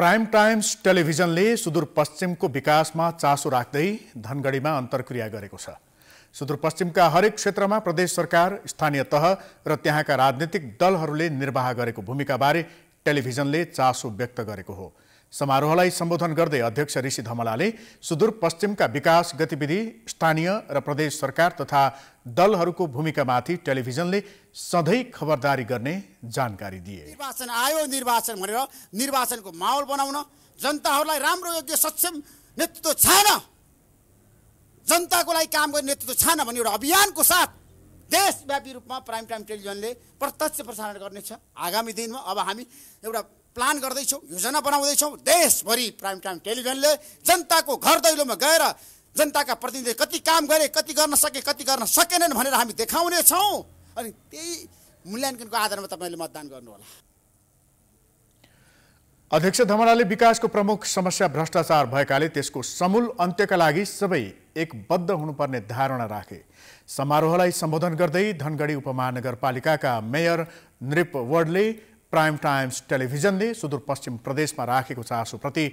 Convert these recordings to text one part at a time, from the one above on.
prime times टेलिभिजनले सुदूरपश्चिमको विकासमा चासो राख्दै धनगढीमा अन्तर्क्रिया गरेको छ सुदूरपश्चिमका हरेक क्षेत्रमा प्रदेश सरकार स्थानीय तह र त्यहाँका राजनीतिक दलहरूले निर्वाह गरेको भूमिकाबारे टेलिभिजनले चासो व्यक्त गरेको हो समारोहलाई सम्बोधन गर्दै अध्यक्ष ऋषि धमलाले सुदूरपश्चिमका विकास गतिविधि स्थानीय र प्रदेश सरकार तथा दलहरूको भूमिकामाथि टेलिभिजनले सधैँ खबरदारी गर्ने जानकारी दिए निर्वाचन आयो निर्वाचन भनेर निर्वाचनको माहौल बनाउन जनताहरूलाई राम्रो योग्य सक्षम नेतृत्व छैन जनताको लागि काम गर्ने नेतृत्व छैन भन्ने एउटा अभियानको साथ देशव्यापी रूपमा प्राइम टाइम टेलिभिजनले प्रत्यक्ष प्रसारण गर्नेछ आगामी दिनमा अब हामी एउटा प्लान गर्दैछौँ योजना बनाउँदैछौँ देशभरि प्राइम टाइम टेलिभिजनले जनताको घर दैलोमा गएर जनताका प्रतिनिधि कति काम गरे कति गर्न सके कति गर्न सकेनन् भनेर हामी देखाउनेछौँ अनि त्यही मूल्याङ्कनको आधारमा तपाईँले मतदान गर्नुहोला अध्यक्ष धमलाले विकासको प्रमुख समस्या भ्रष्टाचार भएकाले त्यसको समूल अन्त्यका लागि सबै एकबद्ध हुनुपर्ने धारणा राखे समारोहलाई सम्बोधन गर्दै धनगढी उपमहानगरपालिकाका मेयर नृप वर्डले प्राइम टाइम्स टेलिभिजनले सुदूरपश्चिम प्रदेशमा राखेको चासोप्रति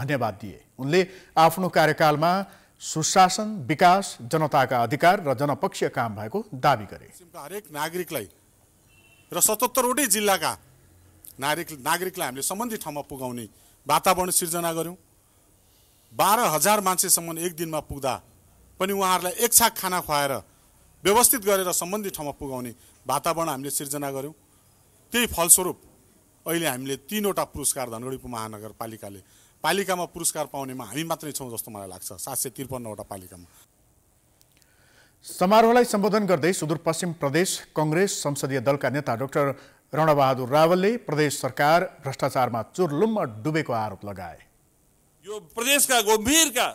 धन्यवाद दिए उनले आफ्नो कार्यकालमा सुशासन विकास जनताका अधिकार र जनपक्षीय काम भएको दावी गरे हरेक नागरिकलाई र सतहत्तरवटै जिल्लाका नागरिक नागरिकलाई हामीले सम्बन्धित ठाउँमा पुगाउने वातावरण सिर्जना गऱ्यौँ बाह्र हजार मान्छेसम्म एक दिनमा पुग्दा पनि उहाँहरूलाई एक छाक खाना खुवाएर व्यवस्थित गरेर सम्बन्धित ठाउँमा पुगाउने वातावरण हामीले सिर्जना गऱ्यौँ त्यही फलस्वरूप अहिले हामीले तिनवटा पुरस्कार धनगढी महानगरपालिकाले पालिकामा पुरस्कार पाउनेमा हामी मात्रै छौँ जस्तो मलाई लाग्छ सात सय त्रिपन्नवटा पालिकामा समारोहलाई सम्बोधन गर्दै सुदूरपश्चिम प्रदेश कङ्ग्रेस संसदीय दलका नेता डाक्टर रणबहादुर रावलले प्रदेश सरकार भ्रष्टाचारमा चुरलुम्म डुबेको आरोप लगाए यो प्रदेशका गम्भीरका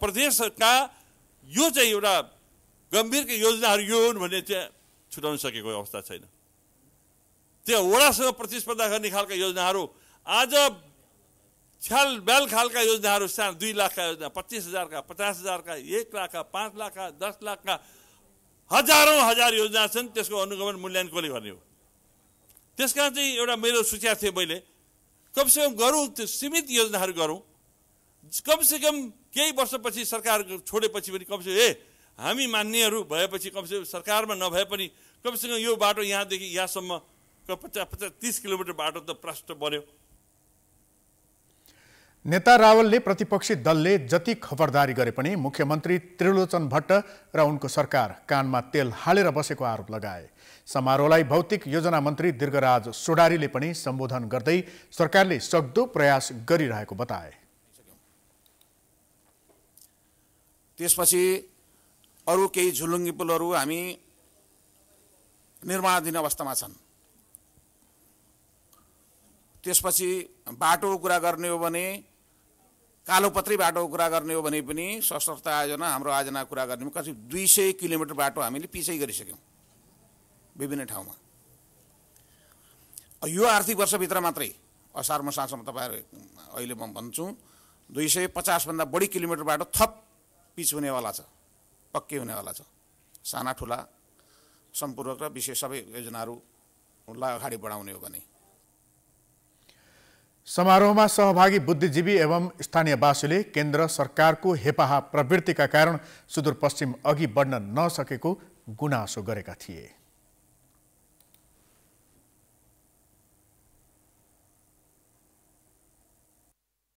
प्रदेशका यो चाहिँ एउटा गम्भीरका योजनाहरू यो हुन् भन्ने त्यहाँ छुटाउन सकेको अवस्था छैन त्यहाँ वडासँग प्रतिस्पर्धा गर्ने खालका योजनाहरू आज छ्याल ब्याल खालका योजनाहरू सानो दुई लाखका योजना पच्चिस हजारका पचास हजारका एक लाखका पाँच लाखका दस लाखका हजारौँ हजार योजना छन् त्यसको अनुगमन मूल्याङ्कनले गर्ने हो त्यस कारण चाहिँ एउटा मेरो सुझाव थिएँ मैले कमसेकम गरौँ त्यो सीमित योजनाहरू गरौँ कमसेकम केही वर्षपछि सरकार छोडेपछि पनि कमसेकम ए हामी मान्नेहरू भएपछि कमसेकम सरकारमा नभए पनि कमसेकम यो बाटो यहाँदेखि यहाँसम्म पचास पचास तिस किलोमिटर बाटो त प्रष्ट बन्यो नेता रावलले प्रतिपक्षी दलले जति खबरदारी गरे पनि मुख्यमन्त्री त्रिलोचन भट्ट र उनको सरकार कानमा तेल हालेर बसेको आरोप लगाए समारोहलाई भौतिक योजना मन्त्री दीर्घराज सोडारीले पनि सम्बोधन गर्दै सरकारले सक्दो प्रयास गरिरहेको बताए त्यसपछि अरू केही झुलुङ्गी पुलहरू हामी निर्माणाधीन अवस्थामा छन् त्यसपछि बाटोको कुरा गर्ने हो भने पत्री बाटोको कुरा गर्ने हो भने पनि सशक्त आयोजना हाम्रो आयोजना कुरा गर्नेमा कति दुई सय किलोमिटर बाटो हामीले पिछै गरिसक्यौँ विभिन्न ठाउँमा यो आर्थिक वर्षभित्र मात्रै असार मसासम्म तपाईँहरू अहिले म भन्छु दुई सय पचासभन्दा बढी किलोमिटर बाटो थप पिच हुनेवाला छ पक्कै हुनेवाला छ साना ठुला सम्पूर्वक र विशेष सबै योजनाहरूलाई अगाडि बढाउने हो भने समारोहमा सहभागी बुद्धिजीवी एवं स्थानीयवासीले केन्द्र सरकारको हेपाहा प्रवृत्तिका कारण सुदूरपश्चिम अघि बढ्न नसकेको गुनासो गरेका थिए